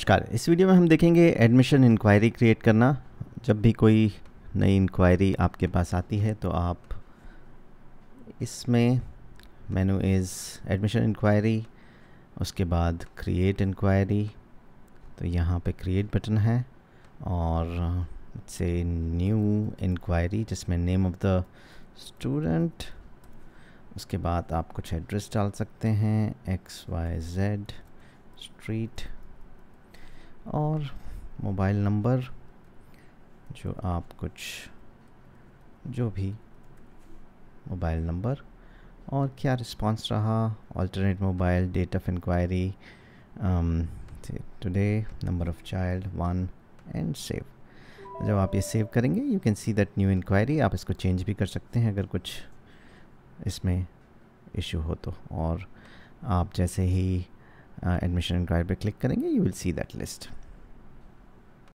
नमस्कार इस वीडियो में हम देखेंगे एडमिशन इंक्वायरी क्रिएट करना जब भी कोई नई इंक्वायरी आपके पास आती है तो आप इसमें मेनू इज़ एडमिशन इंक्वायरी उसके बाद क्रिएट इंक्वायरी तो यहाँ पे क्रिएट बटन है और से न्यू इंक्वायरी जिसमें नेम ऑफ़ द स्टूडेंट उसके बाद आप कुछ एड्रेस डाल सकते हैं एक्स वाई जेड स्ट्रीट और मोबाइल नंबर जो आप कुछ जो भी मोबाइल नंबर और क्या रिस्पांस रहा alternate mobile date of inquiry today number of child one and save जब आप ये सेव करेंगे you can see that new inquiry आप इसको चेंज भी कर सकते हैं अगर कुछ इसमें इशू हो तो और आप जैसे ही एडमिशन uh, इंक्वायरी पे क्लिक करेंगे you will see that list